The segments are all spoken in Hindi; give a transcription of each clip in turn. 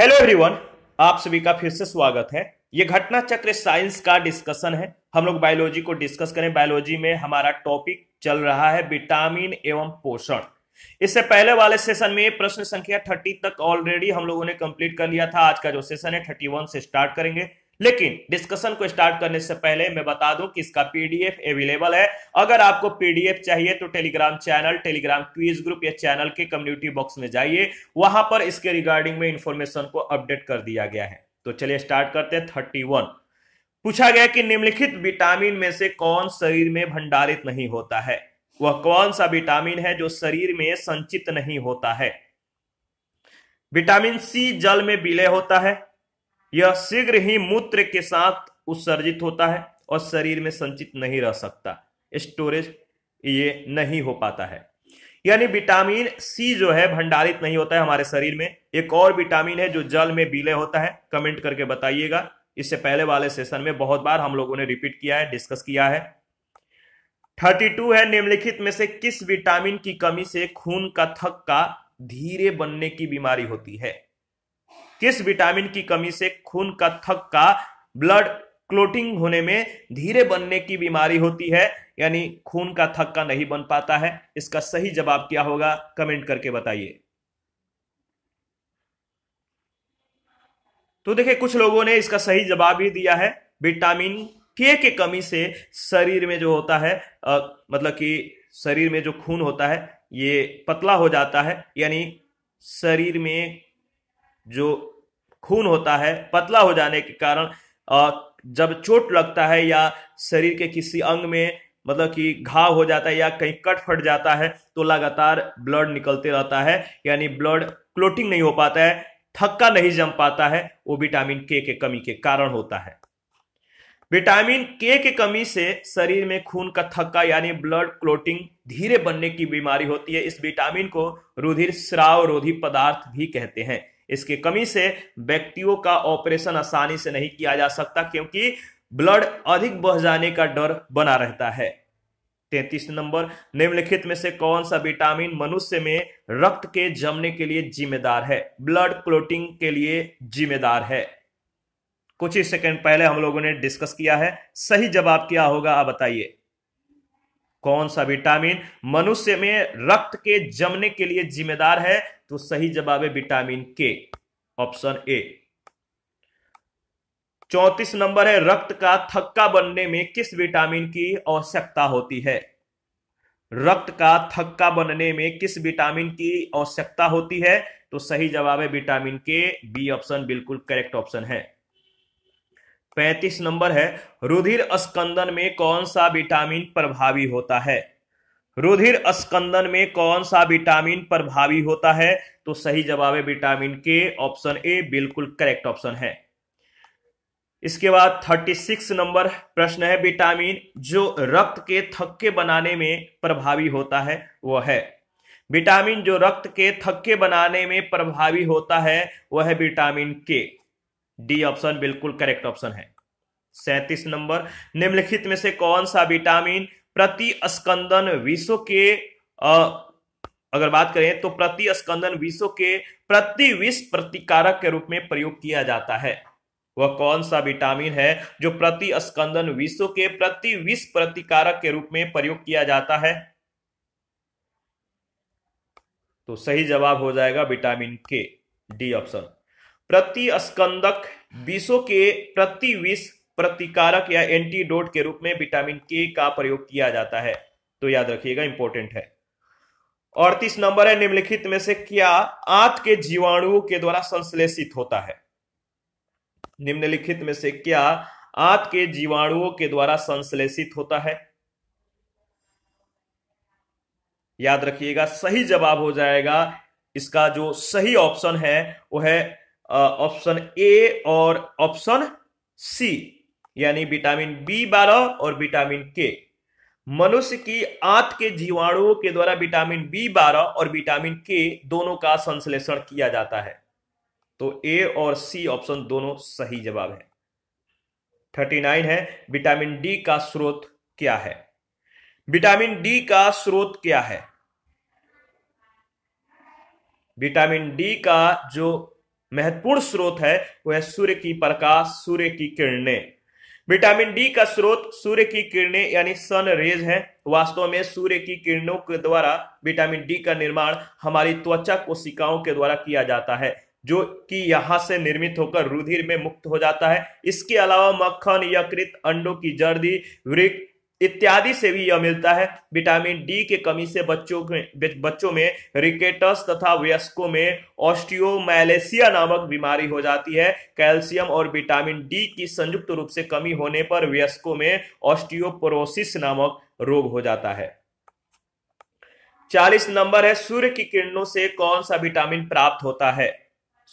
हेलो एवरीवन आप सभी का फिर से स्वागत है ये घटना चक्र साइंस का डिस्कशन है हम लोग बायोलॉजी को डिस्कस करें बायोलॉजी में हमारा टॉपिक चल रहा है विटामिन एवं पोषण इससे पहले वाले सेशन में प्रश्न संख्या 30 तक ऑलरेडी हम लोगों ने कंप्लीट कर लिया था आज का जो सेशन है 31 से स्टार्ट करेंगे लेकिन डिस्कशन को स्टार्ट करने से पहले मैं बता दूं कि इसका पीडीएफ अवेलेबल है अगर आपको पीडीएफ चाहिए तो Telegram channel Telegram quiz group या चैनल के कम्युनिटी बॉक्स में जाइए वहां पर इसके रिगार्डिंग में इंफॉर्मेशन को अपडेट कर दिया गया है तो चलिए स्टार्ट करते हैं थर्टी वन पूछा गया कि निम्नलिखित विटामिन में से कौन शरीर में भंडारित नहीं होता है वह कौन सा विटामिन है जो शरीर में संचित नहीं होता है विटामिन सी जल में विलय होता है यह शीघ्र ही मूत्र के साथ उत्सर्जित होता है और शरीर में संचित नहीं रह सकता स्टोरेज ये नहीं हो पाता है यानी विटामिन सी जो है भंडारित नहीं होता है हमारे शरीर में एक और विटामिन है जो जल में विलय होता है कमेंट करके बताइएगा इससे पहले वाले सेशन में बहुत बार हम लोगों ने रिपीट किया है डिस्कस किया है 32 है निम्नलिखित में से किस विटामिन की कमी से खून का थक्का धीरे बनने की बीमारी होती है किस विटामिन की कमी से खून का थक्का ब्लड क्लोटिंग होने में धीरे बनने की बीमारी होती है यानी खून का थक्का नहीं बन पाता है इसका सही जवाब क्या होगा कमेंट करके बताइए तो देखिए कुछ लोगों ने इसका सही जवाब ही दिया है विटामिन के के कमी से शरीर में जो होता है आ, मतलब कि शरीर में जो खून होता है ये पतला हो जाता है यानी शरीर में जो खून होता है पतला हो जाने के कारण जब चोट लगता है या शरीर के किसी अंग में मतलब कि घाव हो जाता है या कहीं कट फट जाता है तो लगातार ब्लड निकलते रहता है यानी ब्लड क्लोटिंग नहीं हो पाता है थक्का नहीं जम पाता है वो विटामिन के के कमी के कारण होता है विटामिन के के कमी से शरीर में खून का थक्का यानी ब्लड क्लोटिंग धीरे बनने की बीमारी होती है इस विटामिन को रुधिर श्राव रोधी पदार्थ भी कहते हैं इसकी कमी से व्यक्तियों का ऑपरेशन आसानी से नहीं किया जा सकता क्योंकि ब्लड अधिक बह जाने का डर बना रहता है तैतीस नंबर निम्नलिखित में से कौन सा विटामिन मनुष्य में रक्त के जमने के लिए जिम्मेदार है ब्लड क्लोटिंग के लिए जिम्मेदार है कुछ ही सेकेंड पहले हम लोगों ने डिस्कस किया है सही जवाब क्या होगा आप बताइए कौन सा विटामिन मनुष्य में रक्त के जमने के लिए जिम्मेदार है तो सही जवाब है विटामिन के ऑप्शन ए चौतीस नंबर है रक्त का थक्का बनने में किस विटामिन की आवश्यकता होती है रक्त का थक्का बनने में किस विटामिन की आवश्यकता होती है तो सही जवाब है विटामिन के बी ऑप्शन बिल्कुल करेक्ट ऑप्शन है पैंतीस नंबर है रुधिर स्कंदन में कौन सा विटामिन प्रभावी होता है रुधिर स्कंदन में कौन सा विटामिन प्रभावी होता है तो सही जवाब है विटामिन के ऑप्शन ए बिल्कुल करेक्ट ऑप्शन है इसके बाद 36 नंबर प्रश्न है विटामिन जो रक्त के थक्के बनाने में प्रभावी होता है वह है विटामिन जो रक्त के थक्के बनाने में प्रभावी होता है वह है विटामिन के डी ऑप्शन बिल्कुल करेक्ट ऑप्शन है सैतीस नंबर निम्नलिखित में से कौन सा विटामिन प्रति स्कंदन विश्व के आ, अगर बात करें तो प्रति स्कंदन विश्व के प्रति विष प्रतिकारक के रूप में प्रयोग किया जाता है वह कौन सा विटामिन है जो प्रति स्कंदन विश्व के प्रति विष प्रतिकारक के रूप में प्रयोग किया जाता है तो सही जवाब हो जाएगा विटामिन के डी ऑप्शन प्रति स्कंदक विषों के प्रति विष प्रतिकारक या एंटीडोट के रूप में विटामिन के का प्रयोग किया जाता है तो याद रखिएगा इंपॉर्टेंट है अड़तीस नंबर है निम्नलिखित में से क्या आंत के जीवाणुओं के द्वारा संश्लेषित होता है निम्नलिखित में से क्या आंत के जीवाणुओं के द्वारा संश्लेषित होता है याद रखिएगा सही जवाब हो जाएगा इसका जो सही ऑप्शन है वो है ऑप्शन ए और ऑप्शन सी यानी विटामिन बी बारह और विटामिन के मनुष्य की आंत के जीवाणुओं के द्वारा विटामिन बी बारह और विटामिन के दोनों का संश्लेषण किया जाता है तो ए और सी ऑप्शन दोनों सही जवाब है थर्टी नाइन है विटामिन डी का स्रोत क्या है विटामिन डी का स्रोत क्या है विटामिन डी का जो महत्वपूर्ण स्रोत है वह है सूर्य की प्रकाश सूर्य की किरणें विटामिन डी का स्रोत सूर्य की किरणें यानी सन रेज है वास्तव में सूर्य की किरणों के द्वारा विटामिन डी का निर्माण हमारी त्वचा कोशिकाओं के द्वारा किया जाता है जो कि यहां से निर्मित होकर रुधिर में मुक्त हो जाता है इसके अलावा मक्खन यकृत अंडों की जर्दी वृक्ष इत्यादि से भी यह मिलता है विटामिन डी के कमी से बच्चों में बच्चों में रिकेटस तथा वयस्कों में ऑस्टियोमैलेसिया नामक बीमारी हो जाती है कैल्शियम और विटामिन डी की संयुक्त रूप से कमी होने पर वयस्कों में ऑस्टियोपोरोसिस नामक रोग हो जाता है चालीस नंबर है सूर्य की किरणों से कौन सा विटामिन प्राप्त होता है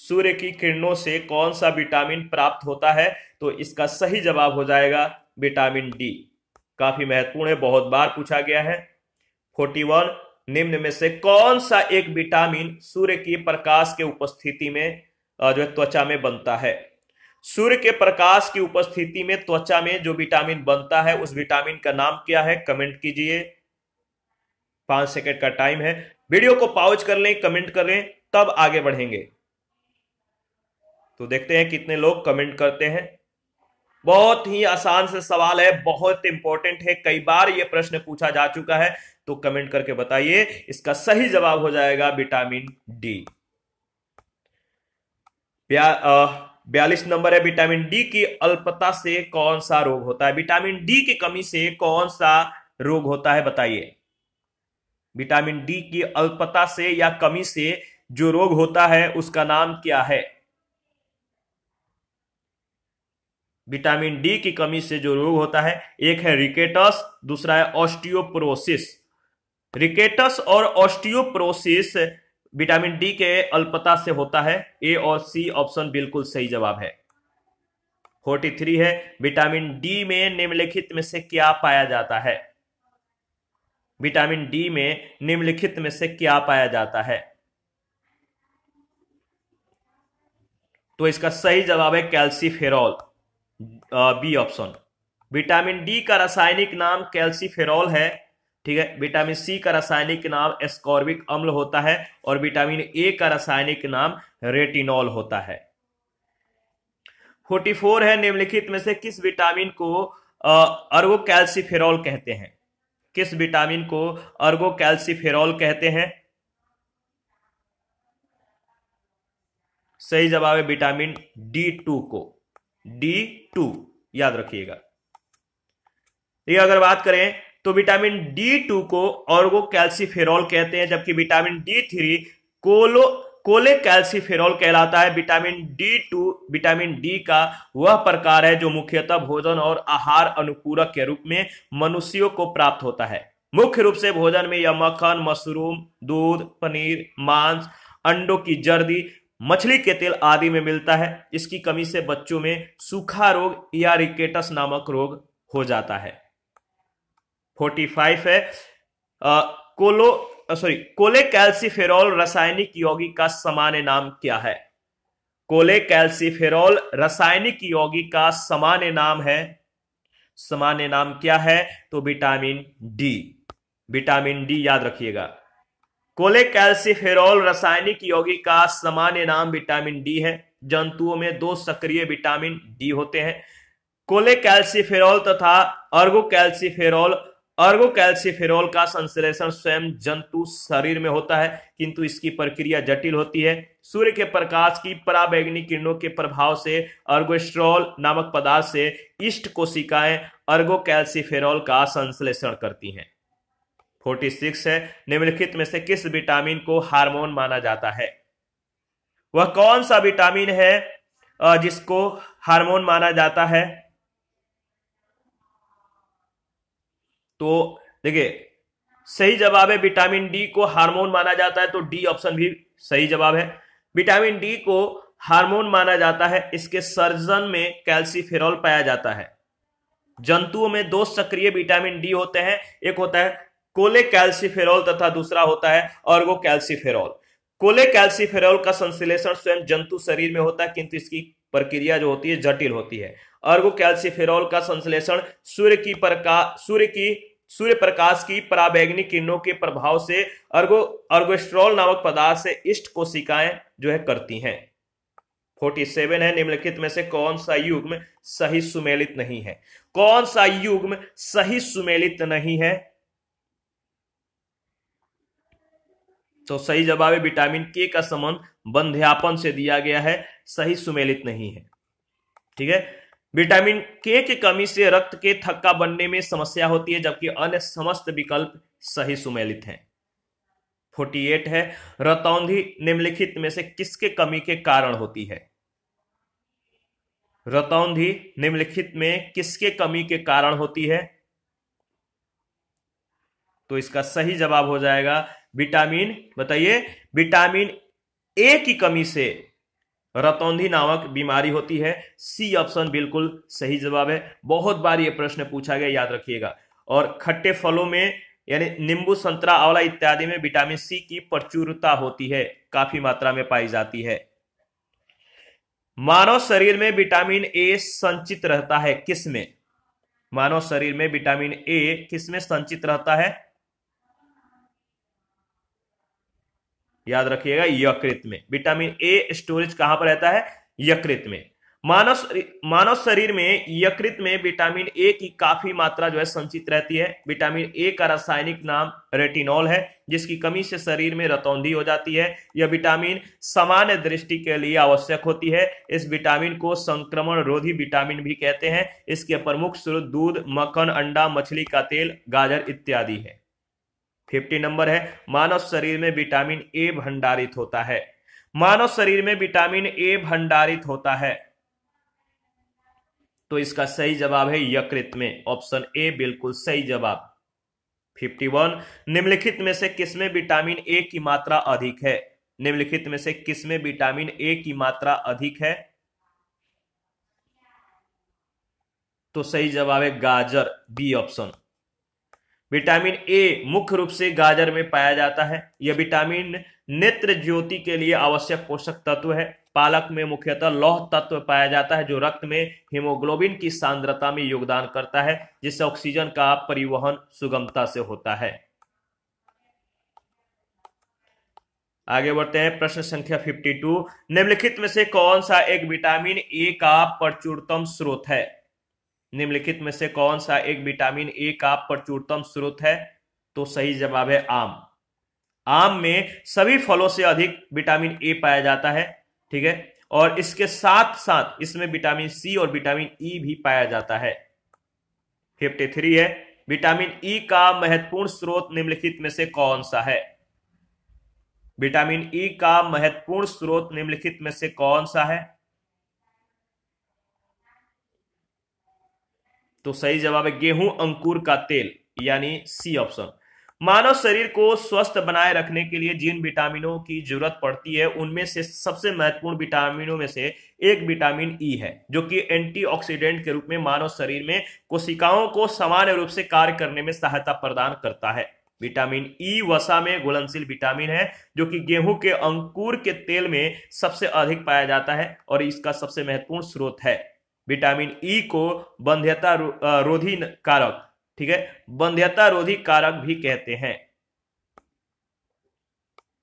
सूर्य की किरणों से कौन सा विटामिन प्राप्त होता है तो इसका सही जवाब हो जाएगा विटामिन डी काफी महत्वपूर्ण है बहुत बार पूछा गया है फोर्टी वन निम्न में से कौन सा एक विटामिन सूर्य के प्रकाश के उपस्थिति में जो है त्वचा में बनता है सूर्य के प्रकाश की उपस्थिति में त्वचा में जो विटामिन बनता है उस विटामिन का नाम क्या है कमेंट कीजिए पांच सेकेंड का टाइम है वीडियो को पाउच कर लें कमेंट कर लें तब आगे बढ़ेंगे तो देखते हैं कितने लोग कमेंट करते हैं बहुत ही आसान से सवाल है बहुत इंपॉर्टेंट है कई बार यह प्रश्न पूछा जा चुका है तो कमेंट करके बताइए इसका सही जवाब हो जाएगा विटामिन डी बयालीस नंबर है विटामिन डी की अल्पता से कौन सा रोग होता है विटामिन डी की कमी से कौन सा रोग होता है बताइए विटामिन डी की अल्पता से या कमी से जो रोग होता है उसका नाम क्या है विटामिन डी की कमी से जो रोग होता है एक है रिकेटस दूसरा है ऑस्टियोप्रोसिस रिकेटस और ऑस्टियोप्रोसिस विटामिन डी के अल्पता से होता है ए और सी ऑप्शन बिल्कुल सही जवाब है 43 है विटामिन डी में निम्नलिखित में से क्या पाया जाता है विटामिन डी में निम्नलिखित में से क्या पाया जाता है तो इसका सही जवाब है calciferol B option vitamin D का रासायनिक नाम कैल्सीफेरॉल है ठीक है विटामिन सी का रासायनिक नाम एस्कॉर्बिक अम्ल होता है और विटामिन ए का रासायनिक नाम रेटिनॉल होता है 44 है निम्नलिखित में से किस विटामिन को अर्गो कैल्सीफेरॉल कहते हैं किस विटामिन को अर्गो कैल्सीफेरॉल कहते हैं सही जवाब है विटामिन डी टू को डी टू याद रखिएगा ये अगर बात करें तो विटामिन डी टू को वो कैल्सीफेरॉल कहते हैं जबकि विटामिन डी थ्री कोलो कोले कैल्सीफेरॉल कहलाता है vitamin D two vitamin D का वह प्रकार है जो मुख्यतः भोजन और आहार अनुपूरक के रूप में मनुष्यों को प्राप्त होता है मुख्य रूप से भोजन में यह मक्खन मशरूम दूध पनीर मांस अंडों की जर्दी मछली के तेल आदि में मिलता है इसकी कमी से बच्चों में सूखा रोग या रिकेटस नामक रोग हो जाता है फोर्टी फाइव है आ, कोलो सॉरी कोले कैल्सिफेरॉल रासायनिक यौगिक का सामान्य नाम क्या है कोले कैल्सिफेरॉल रासायनिक यौगिक का सामान्य नाम है सामान्य नाम क्या है तो विटामिन डी विटामिन डी याद रखिएगा कोलेकैल्सिफेरॉल रासायनिक यौगिक का सामान्य नाम विटामिन डी है जंतुओं में दो सक्रिय विटामिन डी होते हैं कोलेकैल्सिफेरॉल तथा अर्गोकैल्सिफेरॉल अर्गोकैल्सिफेरॉल का संश्लेषण स्वयं जंतु शरीर में होता है किंतु इसकी प्रक्रिया जटिल होती है सूर्य के प्रकाश की पराबैंगनी किरणों के प्रभाव से अर्गोस्ट्रॉल नामक पदार्थ से इष्ट कोशिकाएं अर्गोकैल्सिफेरॉल का संश्लेषण करती हैं फोर्टी सिक्स है निम्नलिखित में से किस विटामिन को हार्मोन माना जाता है वह कौन सा विटामिन है जिसको हार्मोन माना जाता है तो देखिए सही जवाब है विटामिन डी को हार्मोन माना जाता है तो डी ऑप्शन भी सही जवाब है विटामिन डी को हार्मोन माना जाता है इसके सर्जन में कैल्सीफेरॉल पाया जाता है जंतुओं में दो सक्रिय विटामिन डी होते हैं एक होता है कोले कैल्सिफेरोल तथा दूसरा होता है ऑर्गो कैल्सिफेरोल कोले कैल्सिफेरोल का संश्लेषण स्वयं जंतु शरीर में होता है किंतु इसकी प्रक्रिया जो होती है जटिल होती है अर्गो कैल्सीफेरॉल का संश्लेषण सूर्य की प्रकाश सूर्य की सूर्य प्रकाश की पराबैग्नि किरणों के प्रभाव से अर्गो अर्गोस्ट्रॉल नामक पदार्थ से इष्ट कोशिकाएं जो है करती हैं 47 है निम्नलिखित में से कौन सा युग्म सही सुमेलित नहीं है कौन सा युग्म सही सुमेलित नहीं है तो सही जवाब है विटामिन के का संबंध बंध्यापन से दिया गया है सही सुमेलित नहीं है ठीक है विटामिन के की कमी से रक्त के थक्का बनने में समस्या होती है जबकि अन्य समस्त विकल्प सही सुमेलित हैं 48 है रतौंधी निम्नलिखित में से किसके कमी के कारण होती है रतौंधी निम्नलिखित में किसके कमी के कारण होती है तो इसका सही जवाब हो जाएगा विटामिन बताइए विटामिन ए की कमी से रतौंधी नामक बीमारी होती है सी ऑप्शन बिल्कुल सही जवाब है बहुत बार ये प्रश्न पूछा गया याद रखिएगा और खट्टे फलों में यानी नींबू संतरा आंवला इत्यादि में विटामिन सी की प्रचुरता होती है काफी मात्रा में पाई जाती है मानव शरीर में विटामिन ए संचित रहता है किसमें मानव शरीर में विटामिन ए किसमें संचित रहता है याद रखिएगा यकृत में विटामिन ए स्टोरेज कहां पर रहता है यकृत में मानव मानव शरीर में यकृत में विटामिन ए की काफी मात्रा जो है संचित रहती है विटामिन ए का रासायनिक नाम रेटिनॉल है जिसकी कमी से शरीर में रतौंधी हो जाती है यह विटामिन सामान्य दृष्टि के लिए आवश्यक होती है इस विटामिन को संक्रमण रोधी विटामिन भी कहते हैं इसके प्रमुख स्रोत दूध मक्खन अंडा मछली का तेल गाजर इत्यादि है फिफ्टी नंबर है मानव शरीर में विटामिन ए भंडारित होता है मानव शरीर में विटामिन ए भंडारित होता है तो इसका सही जवाब है यकृत में ऑप्शन ए बिल्कुल सही जवाब 51 निम्नलिखित में से किसमें विटामिन ए की मात्रा अधिक है निम्नलिखित में से किसमें विटामिन ए की मात्रा अधिक है तो सही जवाब है गाजर बी ऑप्शन विटामिन ए मुख्य रूप से गाजर में पाया जाता है यह विटामिन नेत्र ज्योति के लिए आवश्यक पोषक तत्व है पालक में मुख्यतः लौह तत्व पाया जाता है जो रक्त में हीमोग्लोबिन की सांद्रता में योगदान करता है जिससे ऑक्सीजन का परिवहन सुगमता से होता है आगे बढ़ते हैं प्रश्न संख्या 52 निम्नलिखित में से कौन सा एक विटामिन ए का प्रचुरतम स्रोत है निम्नलिखित में से कौन सा एक विटामिन ए का प्रचुरतम स्रोत है तो सही जवाब है आम आम में सभी फलों से अधिक विटामिन ए पाया जाता है ठीक है और इसके साथ साथ इसमें विटामिन सी और विटामिन ई e भी पाया जाता है फिफ्टी थ्री है विटामिन ई e का महत्वपूर्ण स्रोत निम्नलिखित में से कौन सा है विटामिन ई e का महत्वपूर्ण स्रोत निम्नलिखित में से कौन सा है तो सही जवाब है गेहूं अंकुर का तेल यानी सी ऑप्शन मानव शरीर को स्वस्थ बनाए रखने के लिए जिन विटामिनों की जरूरत पड़ती है उनमें से सबसे महत्वपूर्ण विटामिनों में से एक विटामिन ई e है जो कि एंटीऑक्सीडेंट के रूप में मानव शरीर में कोशिकाओं को सामान्य रूप से कार्य करने में सहायता प्रदान करता है विटामिन ई e वसा में घुलनशील विटामिन है जो कि गेहूं के अंकुर के तेल में सबसे अधिक पाया जाता है और इसका सबसे महत्वपूर्ण स्रोत है विटामिन ई e को बंध्यता रोधी कारक ठीक है बंध्यता रोधी कारक भी कहते हैं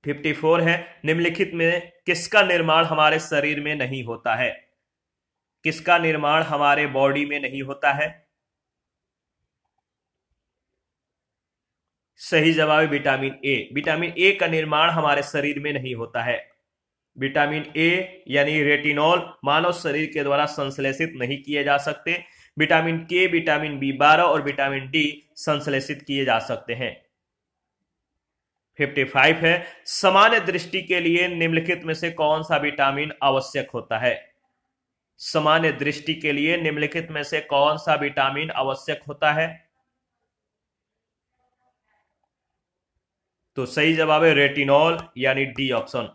54 है निम्नलिखित में किसका निर्माण हमारे शरीर में नहीं होता है किसका निर्माण हमारे बॉडी में नहीं होता है सही जवाब विटामिन ए विटामिन ए का निर्माण हमारे शरीर में नहीं होता है विटामिन ए यानी रेटिनॉल मानव शरीर के द्वारा संश्लेषित नहीं किए जा सकते विटामिन के विटामिन बी बारह और विटामिन डी संश्लेषित किए जा सकते हैं 55 है सामान्य दृष्टि के लिए निम्नलिखित में से कौन सा विटामिन आवश्यक होता है सामान्य दृष्टि के लिए निम्नलिखित में से कौन सा विटामिन आवश्यक होता है तो सही जवाब है रेटिनॉल यानी डी ऑप्शन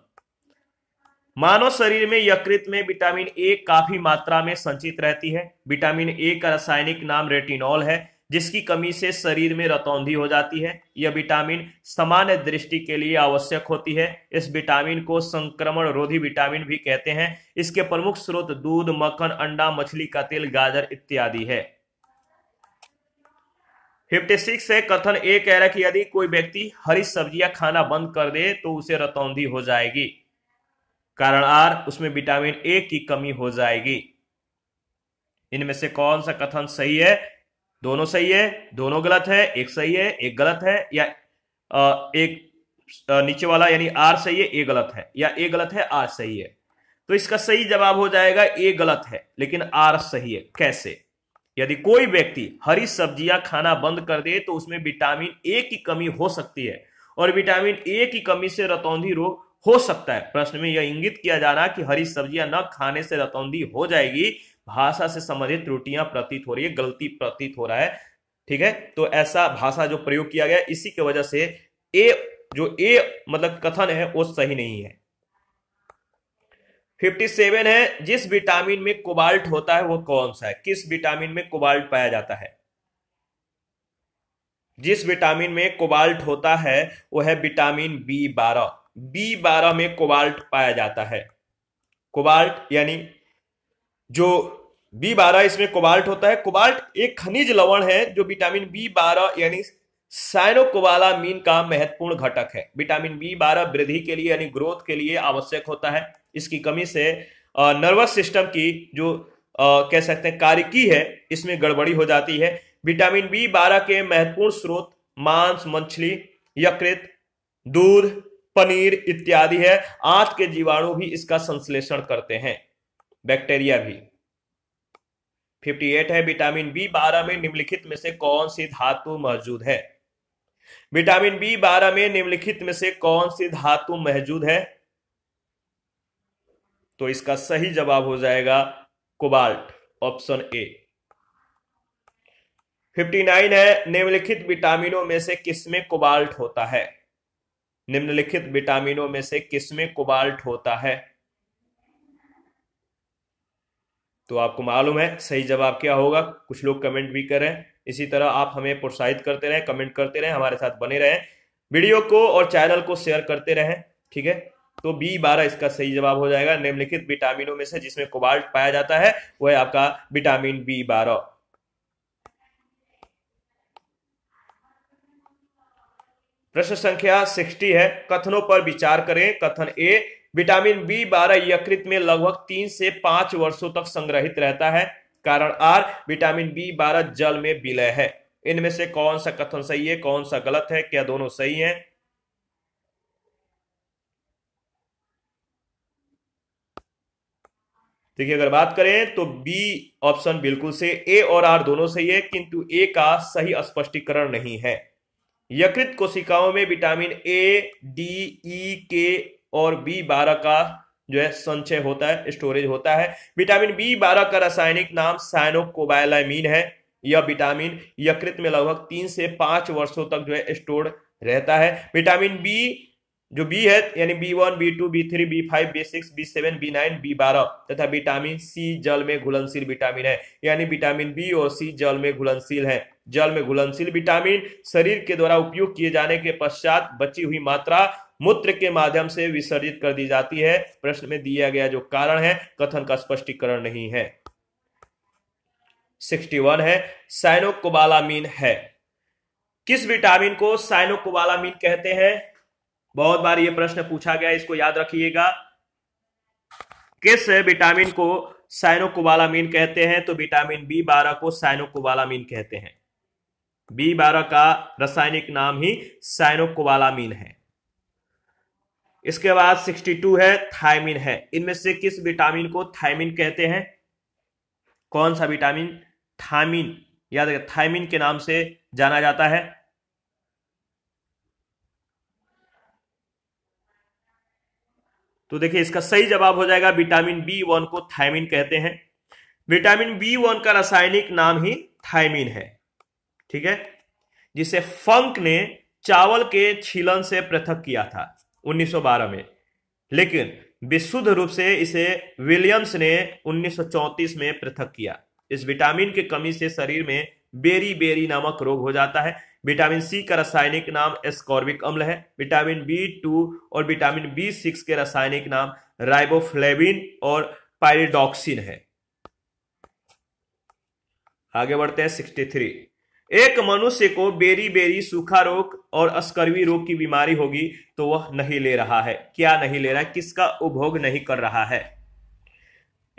मानव शरीर में यकृत में विटामिन ए काफी मात्रा में संचित रहती है विटामिन ए का रासायनिक नाम रेटिनॉल है जिसकी कमी से शरीर में रतौंधी हो जाती है यह विटामिन सामान्य दृष्टि के लिए आवश्यक होती है इस विटामिन को संक्रमण रोधी विटामिन भी कहते हैं इसके प्रमुख स्रोत दूध मक्खन अंडा मछली का तेल गाजर इत्यादि है फिफ्टी सिक्स है कथन ए कह रहा है कि यदि कोई व्यक्ति हरी सब्जियां खाना बंद कर दे तो उसे रतौंधी हो जाएगी कारण आर उसमें विटामिन ए की कमी हो जाएगी इनमें से कौन सा कथन सही है दोनों सही है दोनों गलत है एक सही है एक गलत है या एक नीचे वाला यानी आर सही है ए गलत है या ए गलत है आर सही है तो इसका सही जवाब हो जाएगा ए गलत है लेकिन आर सही है कैसे यदि कोई व्यक्ति हरी सब्जियां खाना बंद कर दे तो उसमें विटामिन ए की कमी हो सकती है और विटामिन ए की कमी से रतौंधी रोग हो सकता है प्रश्न में यह इंगित किया जा रहा है कि हरी सब्जियां न खाने से रतौंधी हो जाएगी भाषा से संबंधित त्रुटियां प्रतीत हो रही है गलती प्रतीत हो रहा है ठीक है तो ऐसा भाषा जो प्रयोग किया गया इसी की वजह से ए जो ए मतलब कथन है वो सही नहीं है 57 है जिस विटामिन में कोबाल्ट होता है वो कौन सा है किस विटामिन में कोबाल्ट पाया जाता है जिस विटामिन में कोबाल्ट होता है वो है विटामिन बी बारह बी बारह में कोबाल्ट पाया जाता है कोबाल्ट यानी जो बी बारह इसमें कोबाल्ट होता है कोबाल्ट एक खनिज लवण है जो विटामिन बी बारह यानी साइनोकोबालामीन का महत्वपूर्ण घटक है विटामिन बी बारह वृद्धि के लिए यानी ग्रोथ के लिए आवश्यक होता है इसकी कमी से नर्वस सिस्टम की जो कह सकते हैं कारिकी है इसमें गड़बड़ी हो जाती है विटामिन बी बारह के महत्वपूर्ण स्रोत मांस मछली यकृत दूध पनीर इत्यादि है आंत के जीवाणु भी इसका संश्लेषण करते हैं बैक्टीरिया भी 58 है विटामिन बी 12 में निम्नलिखित में से कौन सी धातु मौजूद है विटामिन बी 12 में निम्नलिखित में से कौन सी धातु मौजूद है तो इसका सही जवाब हो जाएगा कोबाल्ट ऑप्शन ए 59 है निम्नलिखित विटामिनों में से किसमें कोबाल्ट होता है निम्नलिखित विटामिनों में से किसमें कोबाल्ट होता है तो आपको मालूम है सही जवाब क्या होगा कुछ लोग कमेंट भी करें इसी तरह आप हमें प्रोत्साहित करते रहें कमेंट करते रहें हमारे साथ बने रहें वीडियो को और चैनल को शेयर करते रहें ठीक है तो बी बारह इसका सही जवाब हो जाएगा निम्नलिखित विटामिनों में से जिसमें कोबाल्ट पाया जाता है वह आपका विटामिन बी बारह प्रश्न संख्या 60 है कथनों पर विचार करें कथन ए विटामिन बी बारह यकृत में लगभग तीन से पांच वर्षों तक संग्रहित रहता है कारण आर विटामिन बी बारह जल में विलय है इनमें से कौन सा कथन सही है कौन सा गलत है क्या दोनों सही है देखिए अगर बात करें तो बी ऑप्शन बिल्कुल से ए और आर दोनों सही है किंतु ए का सही स्पष्टीकरण नहीं है यकृत कोशिकाओं में विटामिन ए डी ई के और बी बारह का जो है संचय होता है स्टोरेज होता है विटामिन बी बारह का रासायनिक नाम साइनोकोबायलामीन है यह विटामिन यकृत में लगभग तीन से पांच वर्षों तक जो है स्टोर रहता है विटामिन बी जो बी है यानी B one B two B three B five B six B seven B nine B बारह तथा विटामिन सी जल में घुलनशील विटामिन है यानी विटामिन बी और सी जल में घुलनशील है जल में घुलनशील विटामिन शरीर के द्वारा उपयोग किए जाने के पश्चात बची हुई मात्रा मूत्र के माध्यम से विसर्जित कर दी जाती है प्रश्न में दिया गया जो कारण है कथन का स्पष्टीकरण नहीं है 61 है साइनोकोबालामीन है किस विटामिन को साइनोकोबालामीन कहते हैं बहुत बार ये प्रश्न पूछा गया इसको याद रखिएगा किस विटामिन को साइनोकोबालामीन कहते हैं तो विटामिन बी बारह को साइनोकोबालामीन कहते हैं बी बारह का रासायनिक नाम ही साइनोकोबालामीन है इसके बाद 62 है थायमिन है इनमें से किस विटामिन को थायमिन कहते हैं कौन सा विटामिन थायमिन याद रखिए थायमिन के नाम से जाना जाता है तो देखिए इसका सही जवाब हो जाएगा विटामिन बी वन को थायमिन कहते हैं विटामिन बी वन का रासायनिक नाम ही थायमिन है ठीक है जिसे फंक ने चावल के छीलन से पृथक किया था 1912 में लेकिन विशुद्ध रूप से इसे विलियम्स ने 1934 में पृथक किया इस विटामिन की कमी से शरीर में बेरी बेरी नामक रोग हो जाता है विटामिन सी का रासायनिक नाम एस्कॉर्बिक अम्ल है विटामिन बी टू और विटामिन बी सिक्स के रासायनिक नाम राइबोफ्लेविन और पायरिडॉक्सिन है आगे बढ़ते हैं सिक्सटी थ्री एक मनुष्य को बेरी बेरी सूखा रोग और अस्कर्वी रोग की बीमारी होगी तो वह नहीं ले रहा है क्या नहीं ले रहा है किसका उपभोग नहीं कर रहा है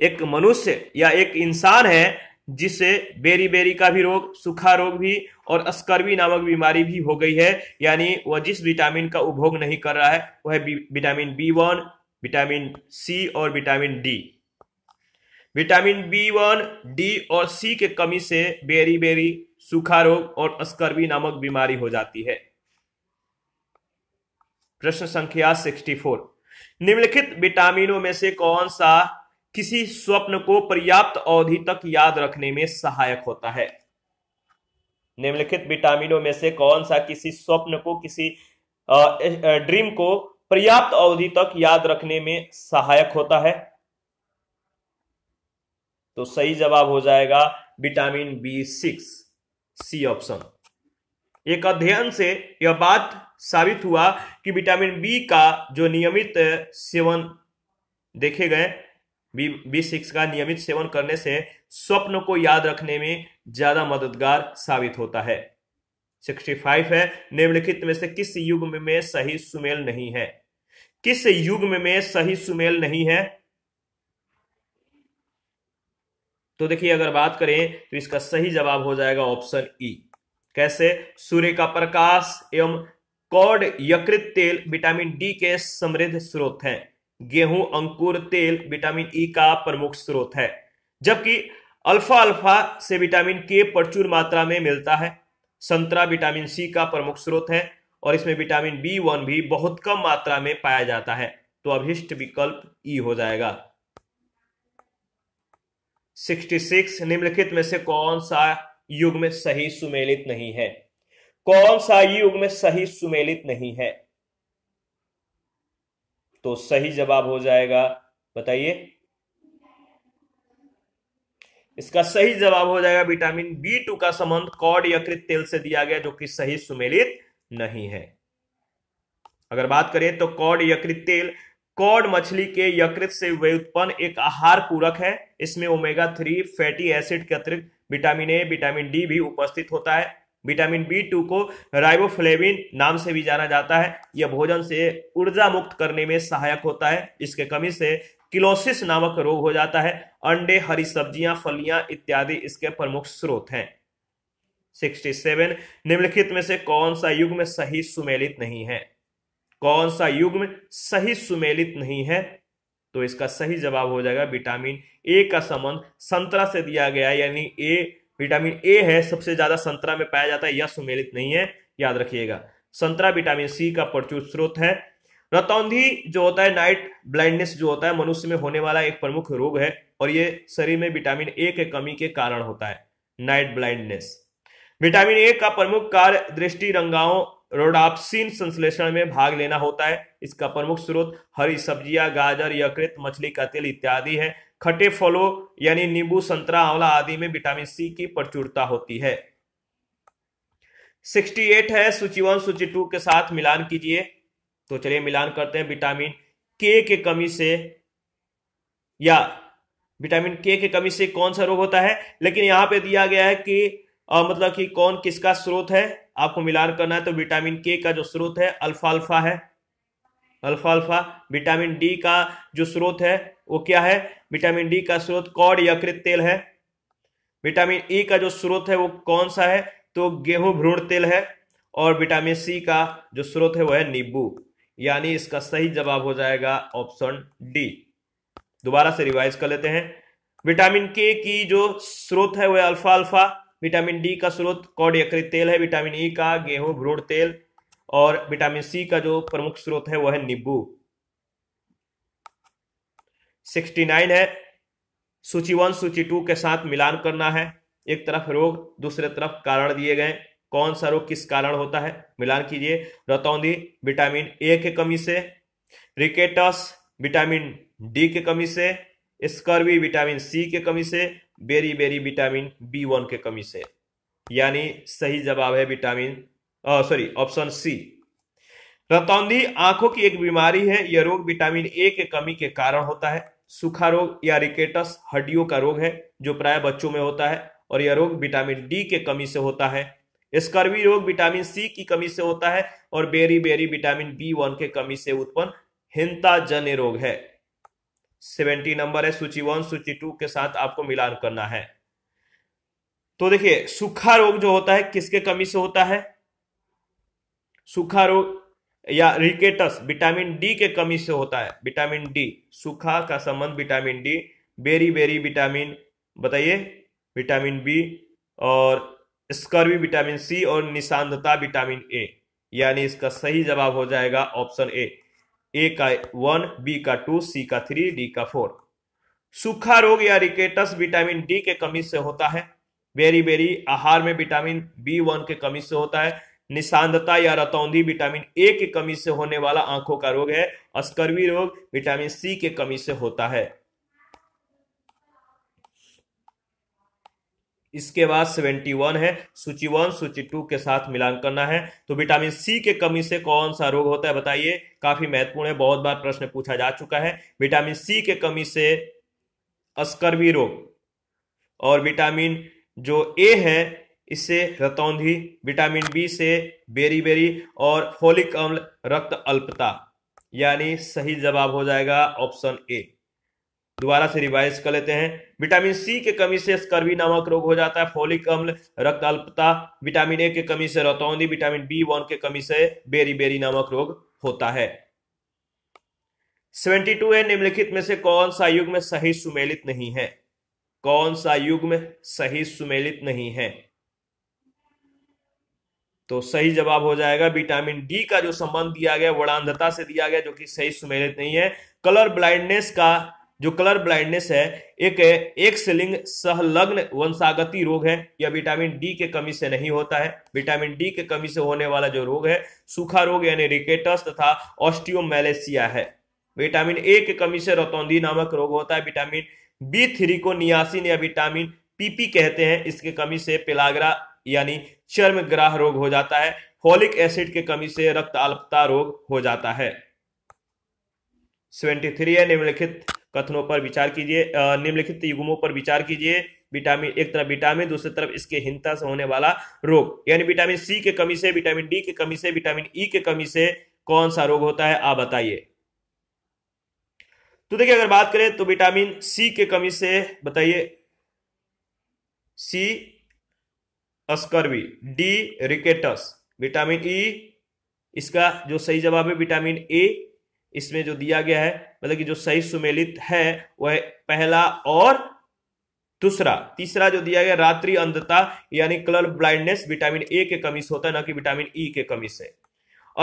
एक मनुष्य या एक इंसान है जिससे बेरी बेरी का भी रोग सूखा रोग भी और अस्कर्वी नामक बीमारी भी हो गई है यानी वह जिस विटामिन का उपभोग नहीं कर रहा है वह है vitamin B one vitamin C और vitamin D vitamin B one D और सी के कमी से बेरी बेरी सूखा रोग और अस्कर्वी नामक बीमारी हो जाती है प्रश्न संख्या 64 निम्नलिखित विटामिनों में से कौन सा किसी स्वप्न को पर्याप्त अवधि तक याद रखने में सहायक होता है निम्नलिखित विटामिनों में से कौन सा किसी स्वप्न को किसी ड्रीम को पर्याप्त अवधि तक याद रखने में सहायक होता है तो सही जवाब हो जाएगा vitamin B six C option एक अध्ययन से यह बात साबित हुआ कि विटामिन बी का जो नियमित सेवन देखे गए बी बी सिक्स का नियमित सेवन करने से स्वप्न को याद रखने में ज्यादा मददगार साबित होता है 65 है निम्नलिखित में से किस युग में, में सही सुमेल नहीं है किस युग में, में सही सुमेल नहीं है तो देखिए अगर बात करें तो इसका सही जवाब हो जाएगा ऑप्शन ई कैसे सूर्य का प्रकाश एवं कॉड यकृत तेल विटामिन डी के समृद्ध स्रोत हैं गेहूं अंकुर तेल विटामिन ई e का प्रमुख स्रोत है जबकि अल्फा अल्फा से विटामिन के प्रचुर मात्रा में मिलता है संतरा विटामिन सी का प्रमुख स्रोत है और इसमें विटामिन बी वन भी बहुत कम मात्रा में पाया जाता है तो अभिष्ट विकल्प ई हो जाएगा 66 निम्नलिखित में से कौन सा युग में सही सुमेलित नहीं है कौन सा युग में सही सुमेलित नहीं है तो सही जवाब हो जाएगा बताइए इसका सही जवाब हो जाएगा विटामिन बी टू का संबंध कॉड यकृत तेल से दिया गया जो कि सही सुमेलित नहीं है अगर बात करें तो कॉड यकृत तेल कॉड मछली के यकृत से व्युत्पन्न एक आहार पूरक है इसमें ओमेगा थ्री फैटी एसिड के अतिरिक्त विटामिन ए विटामिन डी भी उपस्थित होता है विटामिन बी टू को राइबोफ्लेविन नाम से भी जाना जाता है यह भोजन से ऊर्जा मुक्त करने में सहायक होता है इसके कमी से किलोसिस नामक रोग हो जाता है अंडे हरी सब्जियां फलियां इत्यादि इसके प्रमुख स्रोत हैं 67 निम्नलिखित में से कौन सा युग्म सही सुमेलित नहीं है कौन सा युग्म सही सुमेलित नहीं है तो इसका सही जवाब हो जाएगा विटामिन ए का संबंध संतरा से दिया गया यानी ए विटामिन ए है सबसे ज्यादा संतरा में पाया जाता है यह सुमेलित नहीं है याद रखिएगा संतरा विटामिन सी का प्रचुर स्रोत है रतौंधी जो होता है नाइट ब्लाइंडनेस जो होता है मनुष्य में होने वाला एक प्रमुख रोग है और ये शरीर में विटामिन ए के कमी के कारण होता है नाइट ब्लाइंडनेस विटामिन ए का प्रमुख कार्य दृष्टि रंगाओं रोडापसिन संश्लेषण में भाग लेना होता है इसका प्रमुख स्रोत हरी सब्जियां गाजर यकृत मछली का तेल इत्यादि है खटे फलों यानी नींबू संतरा आंवला आदि में विटामिन सी की प्रचुरता होती है 68 है सूची वन सूची टू के साथ मिलान कीजिए तो चलिए मिलान करते हैं विटामिन के के कमी से या विटामिन के के कमी से कौन सा रोग होता है लेकिन यहां पे दिया गया है कि आ, मतलब कि कौन किसका स्रोत है आपको मिलान करना है तो विटामिन के का जो स्रोत है अल्फा अल्फा है अल्फा अल्फा विटामिन डी का जो स्रोत है वो क्या है विटामिन डी का स्रोत कौड़ यकृत तेल है विटामिन ई e का जो स्रोत है वो कौन सा है तो गेहूं भ्रूण तेल है और विटामिन सी का जो स्रोत है वह है नींबू यानी इसका सही जवाब हो जाएगा ऑप्शन डी दोबारा से रिवाइज कर लेते हैं विटामिन के की जो स्रोत है वह अल्फा अल्फा विटामिन डी का स्रोत कौड यकृत तेल है विटामिन ई e का गेहूं भ्रूण तेल और विटामिन सी का जो प्रमुख स्रोत है वह है नींबू नाइन है सूची वन सूची टू के साथ मिलान करना है एक तरफ रोग दूसरे तरफ कारण दिए गए कौन सा रोग किस कारण होता है मिलान कीजिए रतौंदी विटामिन ए के कमी से रिकेटस विटामिन डी के कमी से स्कर्वी विटामिन सी के कमी से beriberi vitamin B one के कमी से यानी सही जवाब है विटामिन सॉरी ऑप्शन सी रतौंदी आंखों की एक बीमारी है यह रोग विटामिन ए के कमी के कारण होता है सूखा रोग या रिकेटस हड्डियों का रोग है जो प्राय बच्चों में होता है और यह रोग विटामिन डी के कमी से होता है स्कर्वी रोग विटामिन सी की कमी से होता है और beriberi vitamin B one के कमी से उत्पन्न हिंताजन्य रोग है सेवेंटी नंबर है सूची वन सूची टू के साथ आपको मिलान करना है तो देखिए सूखा रोग जो होता है किसके कमी से होता है सूखा रोग या रिकेटस विटामिन डी के कमी से होता है विटामिन डी सूखा का संबंध vitamin D beriberi vitamin बताइए विटामिन बी और स्कर्वी विटामिन सी और निशांतता विटामिन ए यानी इसका सही जवाब हो जाएगा ऑप्शन ए ए का वन बी का टू सी का थ्री डी का फोर सूखा रोग या रिकेटस विटामिन डी के कमी से होता है बेरी बेरी आहार में विटामिन बी वन के कमी से होता है निशांतता या रतौंधी विटामिन ए की कमी से होने वाला आंखों का रोग है अस्कर्वी रोग विटामिन सी के कमी से होता है इसके बाद 71 है सूची वन सूची टू के साथ मिलान करना है तो विटामिन सी के कमी से कौन सा रोग होता है बताइए काफी महत्वपूर्ण है बहुत बार प्रश्न पूछा जा चुका है विटामिन सी के कमी से अस्कर्वी रोग और विटामिन जो ए है इससे रतौंधी विटामिन बी से बेरी बेरी और फोलिक अम्ल रक्त अल्पता यानी सही जवाब हो जाएगा ऑप्शन ए दोबारा से रिवाइज कर लेते हैं विटामिन सी के कमी से स्कर्वी नामक रोग हो जाता है फोलिक अम्ल रक्त अल्पता विटामिन ए के कमी से रतौंदी विटामिन बी वन के कमी से बेरी बेरी नामक रोग होता है 72 है निम्नलिखित में से कौन सा युग में सही सुमेलित नहीं है कौन सा युग में सही सुमेलित नहीं है तो सही जवाब हो जाएगा विटामिन डी का जो संबंध दिया गया वड़ांधता से दिया गया जो कि सही सुमेलित नहीं है कलर ब्लाइंडनेस का जो कलर ब्लाइंडनेस है एक एक सिलिंग सहलग्न वंशागति रोग है यह विटामिन डी के कमी से नहीं होता है विटामिन डी के कमी से होने वाला जो रोग है सूखा रोग यानी रिकेटस तथा ऑस्टियोमेलेसिया है विटामिन ए के कमी से रतौंधी नामक रोग होता है विटामिन बी थ्री को नियासिन या विटामिन पीपी कहते हैं इसके कमी से पिलाग्रा यानी चर्म ग्राह रोग हो जाता है फॉलिक एसिड के कमी से रक्त अल्पता रोग हो जाता है सेवेंटी थ्री है निम्नलिखित कथनों पर विचार कीजिए निम्नलिखित युग्मों पर विचार कीजिए विटामिन एक तरफ विटामिन दूसरी तरफ इसके हिंता से होने वाला रोग यानी विटामिन सी के कमी से विटामिन डी के कमी से विटामिन ई e के कमी से कौन सा रोग होता है आप बताइए तो देखिए अगर बात करें तो विटामिन सी के कमी से बताइए C scurvy D rickets vitamin E e, इसका जो सही जवाब है विटामिन ए इसमें जो दिया गया है मतलब कि जो सही सुमेलित है वह पहला और दूसरा तीसरा जो दिया गया रात्रि अंधता यानी कलर ब्लाइंडनेस विटामिन ए के कमी से होता है ना कि विटामिन ई के कमी से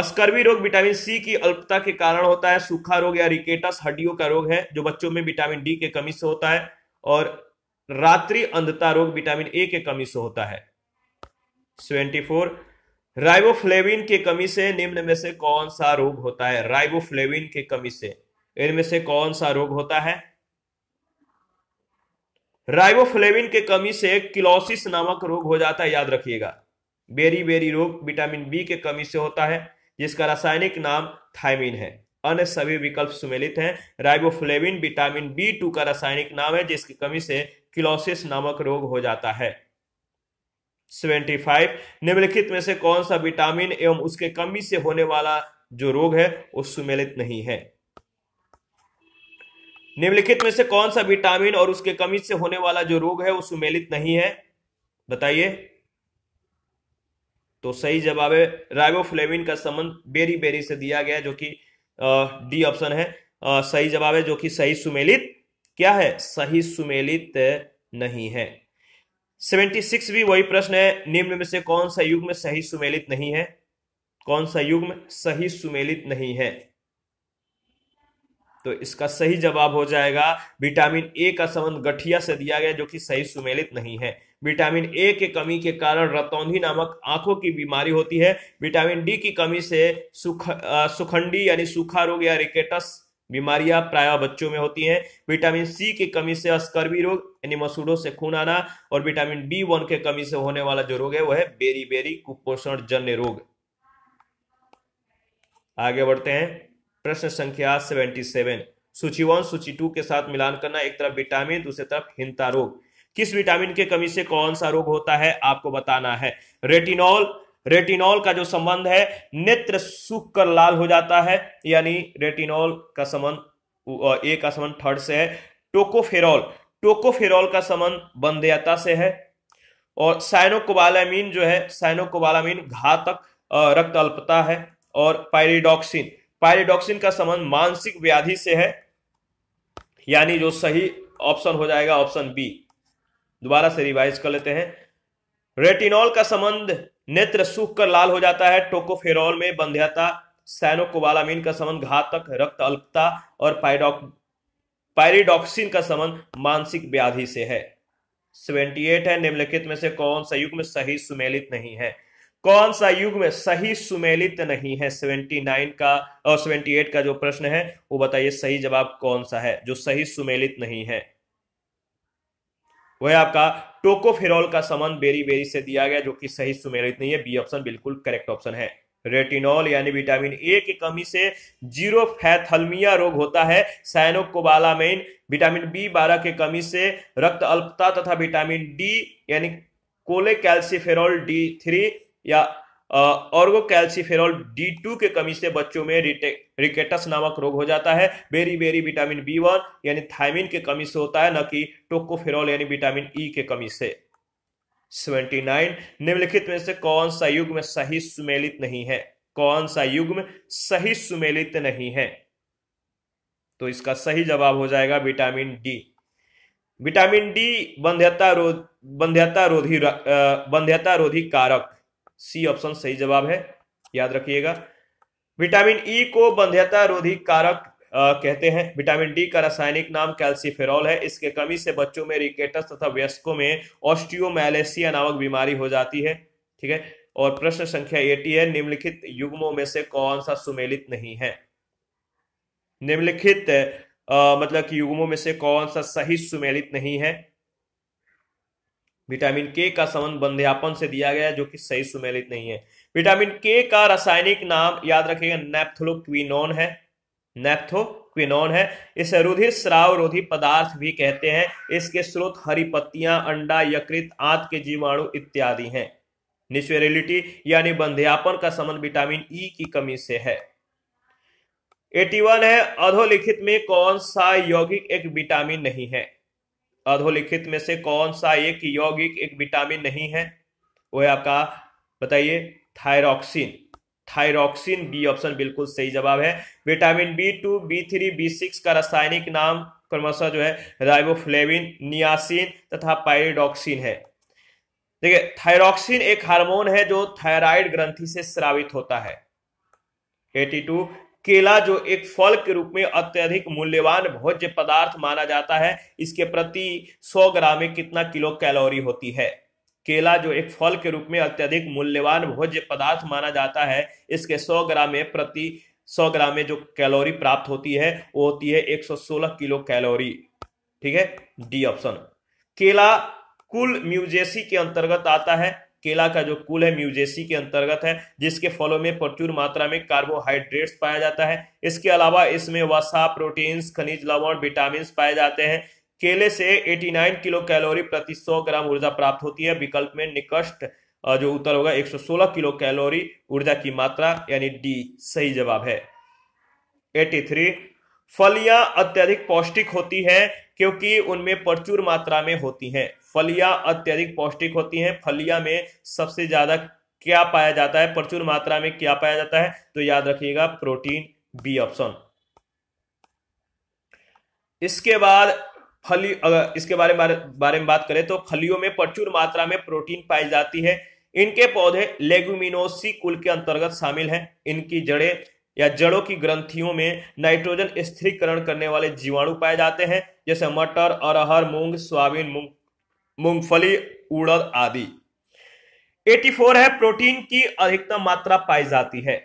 अस्कर्वी रोग विटामिन सी की अल्पता के कारण होता है सूखा रोग या रिकेटस हड्डियों का रोग है जो बच्चों में विटामिन डी के कमी से होता है और रात्रि अंधता रोग विटामिन ए के कमी से होता है सेवेंटी फोर राइबोफ्लेविन की कमी से निम्न में से कौन सा रोग होता है राइबोफ्लेविन की कमी से इनमें से कौन सा रोग होता है राइबोफ्लेविन के कमी से किलोसिस नामक रोग हो जाता है याद रखिएगा बेरी बेरी रोग विटामिन बी के कमी से होता है जिसका रासायनिक नाम थायमिन है अन्य सभी विकल्प सुमेलित हैं राइबोफ्लेविन विटामिन बी टू का रासायनिक नाम है जिसकी कमी से किलोसिस नामक रोग हो जाता है 75 निम्नलिखित में से कौन सा विटामिन एवं उसके कमी से होने वाला जो रोग है वो सुमेलित नहीं है निम्नलिखित में से कौन सा विटामिन और उसके कमी से होने वाला जो रोग है वो सुमेलित नहीं है बताइए तो सही जवाब है राइबोफ्लेविन का संबंध बेरी बेरी से दिया गया जो कि डी ऑप्शन है आ, सही जवाब है जो कि सही सुमेलित क्या है सही सुमेलित नहीं है सेवेंटी सिक्स भी वही प्रश्न है निम्न में से कौन सा युग में सही सुमेलित नहीं है कौन सा युग में सही सुमेलित नहीं है तो इसका सही जवाब हो जाएगा विटामिन ए का संबंध गठिया से दिया गया जो कि सही सुमेलित नहीं है विटामिन ए के कमी के कारण रतौंधी नामक आंखों की बीमारी होती है विटामिन डी की कमी से सुख सुखंडी यानी सूखा रोग या रिकेटस बीमारियां प्राय बच्चों में होती हैं विटामिन सी की कमी से अस्कर्वी रोग यानी मसूड़ों से खून आना और विटामिन बी वन के कमी से होने वाला जो रोग है वह है बेरी बेरी कुपोषण जन्य रोग आगे बढ़ते हैं प्रश्न संख्या सेवेंटी सेवन सूची वन सूची टू के साथ मिलान करना एक तरफ विटामिन दूसरी तरफ हिंता रोग किस विटामिन के कमी से कौन सा रोग होता है आपको बताना है रेटिनॉल रेटिनॉल का जो संबंध है नेत्र सूख कर लाल हो जाता है यानी रेटिनॉल का संबंध ए का संबंध थर्ड से है टोकोफेरॉल टोकोफेरॉल का संबंध बंधेयता से है और साइनोकोबालामीन जो है साइनोकोबालामीन घातक रक्त अल्पता है और पायरिडॉक्सिन पायरिडॉक्सिन का संबंध मानसिक व्याधि से है यानी जो सही ऑप्शन हो जाएगा ऑप्शन बी दोबारा से रिवाइज कर लेते हैं रेटिनॉल का संबंध नेत्र सूख कर लाल हो जाता है टोकोफेरॉल में बंध्यता साइनोकोबालामीन का संबंध घातक रक्त अल्पता और पायडॉक पायरिडॉक्सिन का संबंध मानसिक व्याधि से है 78 है निम्नलिखित में से कौन सा युग में सही सुमेलित नहीं है कौन सा युग में सही सुमेलित नहीं है 79 का और 78 का जो प्रश्न है वो बताइए सही जवाब कौन सा है जो सही सुमेलित नहीं है वह आपका टोकोफेरोल का संबंध बेरी बेरी से दिया गया जो कि सही सुमेलित नहीं है बी ऑप्शन बिल्कुल करेक्ट ऑप्शन है रेटिनॉल यानी विटामिन ए की कमी से जीरो फैथलमिया रोग होता है साइनोकोबालामेन विटामिन बी बारह की कमी से रक्त अल्पता तथा विटामिन डी यानी कोले कैल्सीफेरॉल डी थ्री या ऑर्गो कैल्सीफेरॉल डी टू के कमी से बच्चों में रिकेटस नामक रोग हो जाता है beriberi vitamin B one यानी थायमिन के कमी से होता है न कि टोकोफेरॉल यानी विटामिन ई के कमी से 79 निम्नलिखित में से कौन सा युग्म सही सुमेलित नहीं है कौन सा युग्म सही सुमेलित नहीं है तो इसका सही जवाब हो जाएगा विटामिन डी विटामिन डी बंध्यता रोध बंध्यता रोधी बंध्यता रोधी कारक सी ऑप्शन सही जवाब है याद रखिएगा विटामिन ई e को बंध्यता रोधी कारक आ, कहते हैं विटामिन डी का रासायनिक नाम कैल्सिफेरॉल है इसके कमी से बच्चों में रिकेटस तथा वयस्कों में ऑस्टियोमैलेसिया नामक बीमारी हो जाती है ठीक है और प्रश्न संख्या एटी है निम्नलिखित युग्मों में से कौन सा सुमेलित नहीं है निम्नलिखित मतलब कि युग्मों में से कौन सा सही सुमेलित नहीं है विटामिन के का संबंध बंध्यापन से दिया गया है जो कि सही सुमेलित नहीं है विटामिन के का रासायनिक नाम याद रखिएगा नेप्थोक्विनोन है नेप्थोक्विनोन है इसे रुधिर श्राव रोधी पदार्थ भी कहते हैं इसके स्रोत हरी पत्तियां अंडा यकृत आंत के जीवाणु इत्यादि हैं निश्वेरिलिटी यानी बंध्यापन का संबंध विटामिन ई e की कमी से है 81 है अधोलिखित में कौन सा यौगिक एक विटामिन नहीं है अधोलिखित में से कौन सा एक यौगिक एक विटामिन नहीं है वो है आपका बताइए थायरोक्सिन थायरोक्सिन बी ऑप्शन बिल्कुल सही जवाब है vitamin B two B three B six का रासायनिक नाम क्रमशः जो है राइबोफ्लेविन नियासिन तथा पायरिडोक्सिन है देखिए थायरोक्सिन एक हार्मोन है जो थायराइड ग्रंथि से स्रावित होता है 82 टू केला जो एक फल के रूप में अत्यधिक मूल्यवान भोज्य पदार्थ माना जाता है इसके प्रति 100 ग्राम में कितना किलो कैलोरी होती है केला जो एक फल के रूप में अत्यधिक मूल्यवान भोज्य पदार्थ माना जाता है इसके 100 ग्राम में प्रति 100 ग्राम में जो कैलोरी प्राप्त होती है वो होती है 116 किलो कैलोरी ठीक है डी ऑप्शन केला कुल म्यूजेसी के अंतर्गत आता है केला का जो कुल है म्यूजेसी के अंतर्गत है जिसके फलों में प्रचुर मात्रा में कार्बोहाइड्रेट्स पाया जाता है इसके अलावा इसमें वसा प्रोटीन्स खनिज लवण विटामिन पाए जाते हैं केले से 89 किलो कैलोरी प्रति 100 ग्राम ऊर्जा प्राप्त होती है विकल्प में निकष्ट जो उत्तर होगा 116 किलो कैलोरी ऊर्जा की मात्रा यानी डी सही जवाब है 83 फलियां अत्यधिक पौष्टिक होती हैं क्योंकि उनमें प्रचुर मात्रा में होती हैं फलियां अत्यधिक पौष्टिक होती हैं फलिया में सबसे ज्यादा क्या पाया जाता है प्रचुर मात्रा में क्या पाया जाता है तो याद रखिएगा प्रोटीन बी ऑप्शन इसके बाद फली अगर इसके बारे में बारे में बात करें तो फलियों में प्रचुर मात्रा में प्रोटीन पाई जाती है इनके पौधे लेगुमिनोसी कुल के अंतर्गत शामिल हैं इनकी जड़ें या जड़ों की ग्रंथियों में नाइट्रोजन स्थिरीकरण करने वाले जीवाणु पाए जाते हैं जैसे मटर अरहर मूंग सोयाबीन मूंग मूंगफली उड़द आदि 84 है प्रोटीन की अधिकतम मात्रा पाई जाती है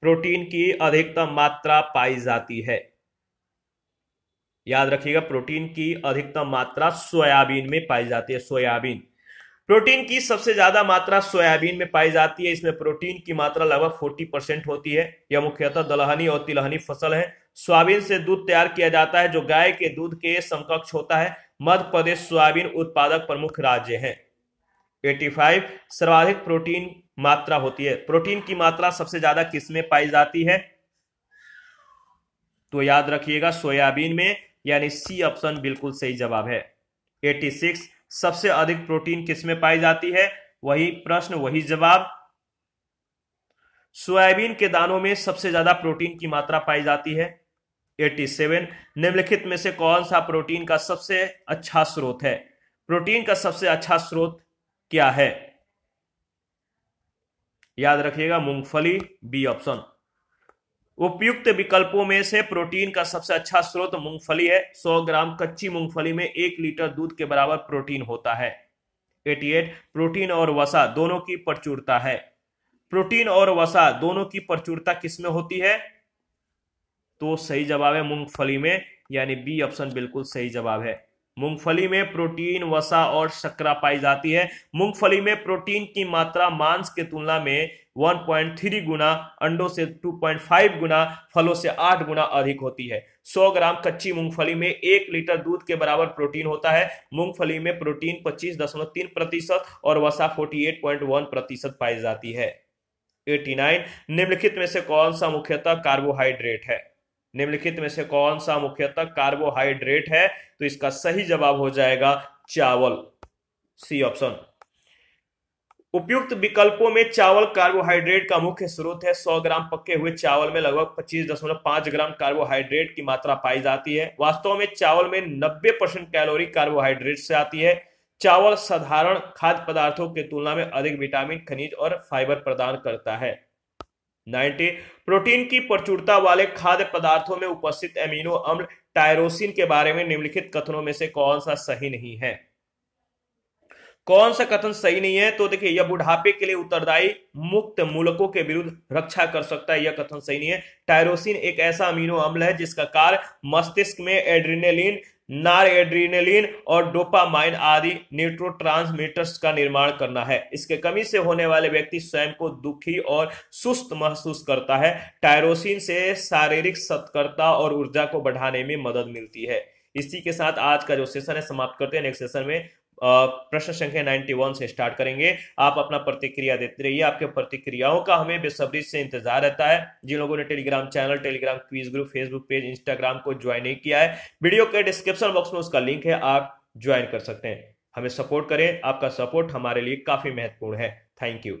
प्रोटीन की अधिकतम मात्रा पाई जाती है याद रखिएगा प्रोटीन की अधिकतम मात्रा सोयाबीन में पाई जाती है सोयाबीन प्रोटीन की सबसे ज्यादा मात्रा सोयाबीन में पाई जाती है इसमें प्रोटीन की मात्रा लगभग 40 परसेंट होती है यह मुख्यतः दलहनी और तिलहनी फसल है सोयाबीन से दूध तैयार किया जाता है जो गाय के दूध के समकक्ष होता है मध्य प्रदेश सोयाबीन उत्पादक प्रमुख राज्य एटी 85 सर्वाधिक प्रोटीन मात्रा होती है प्रोटीन की मात्रा सबसे ज्यादा किसमें पाई जाती है तो याद रखिएगा सोयाबीन में यानी सी ऑप्शन बिल्कुल सही जवाब है 86 सबसे अधिक प्रोटीन किसमें पाई जाती है वही प्रश्न वही जवाब सोयाबीन के दानों में सबसे ज्यादा प्रोटीन की मात्रा पाई जाती है 87 निम्नलिखित में से कौन सा प्रोटीन का सबसे अच्छा स्रोत है प्रोटीन का सबसे अच्छा स्रोत क्या है याद रखिएगा मूंगफली बी ऑप्शन उपयुक्त विकल्पों में से प्रोटीन का सबसे अच्छा स्रोत मूंगफली है 100 ग्राम कच्ची मूंगफली में एक लीटर दूध के बराबर प्रोटीन होता है 88 प्रोटीन और वसा दोनों की प्रचुरता है प्रोटीन और वसा दोनों की प्रचुरता किसमें होती है तो सही जवाब है मूंगफली में यानी बी ऑप्शन बिल्कुल सही जवाब है मूंगफली में प्रोटीन वसा और शर्करा पाई जाती है मूंगफली में प्रोटीन की मात्रा मांस के तुलना में 1.3 गुना अंडों से 2.5 गुना फलों से 8 गुना अधिक होती है 100 ग्राम कच्ची मूंगफली में एक लीटर दूध के बराबर प्रोटीन होता है मूंगफली में प्रोटीन 25.3 प्रतिशत और वसा 48.1 प्रतिशत पाई जाती है 89 निम्नलिखित में से कौन सा मुख्यतः कार्बोहाइड्रेट है निम्नलिखित में से कौन सा मुख्यतः कार्बोहाइड्रेट है तो इसका सही जवाब हो जाएगा चावल सी ऑप्शन उपयुक्त विकल्पों में चावल कार्बोहाइड्रेट का मुख्य स्रोत है 100 ग्राम पके हुए चावल में लगभग 25.5 ग्राम कार्बोहाइड्रेट की मात्रा पाई जाती है वास्तव में चावल में 90 परसेंट कैलोरी कार्बोहाइड्रेट से आती है चावल साधारण खाद्य पदार्थों की तुलना में अधिक विटामिन खनिज और फाइबर प्रदान करता है नाइनटीन प्रोटीन की प्रचुरता वाले खाद्य पदार्थों में उपस्थित एमिनो अम्ल टायरोसिन के बारे में निम्नलिखित कथनों में से कौन सा सही नहीं है कौन सा कथन सही नहीं है तो देखिए यह बुढ़ापे के लिए उत्तरदायी मुक्त मूलकों के विरुद्ध रक्षा कर सकता है यह कथन सही नहीं है टायरोसिन एक ऐसा अमीनो अम्ल है जिसका कार्य मस्तिष्क में एड्रिनेलिन एड्रीनलिन और डोपामाइन आदि न्यूट्रोट्रांसमीटर्स का निर्माण करना है इसके कमी से होने वाले व्यक्ति स्वयं को दुखी और सुस्त महसूस करता है टायरोसिन से शारीरिक सतर्कता और ऊर्जा को बढ़ाने में मदद मिलती है इसी के साथ आज का जो सेशन है समाप्त करते हैं नेक्स्ट सेशन में प्रश्न संख्या 91 से स्टार्ट करेंगे आप अपना प्रतिक्रिया देते रहिए आपके प्रतिक्रियाओं का हमें बेसब्री से इंतजार रहता है जिन लोगों ने Telegram channel Telegram quiz group Facebook page Instagram को ज्वाइन नहीं किया है वीडियो के डिस्क्रिप्शन बॉक्स में उसका लिंक है आप ज्वाइन कर सकते हैं हमें सपोर्ट करें आपका सपोर्ट हमारे लिए काफी महत्वपूर्ण है थैंक यू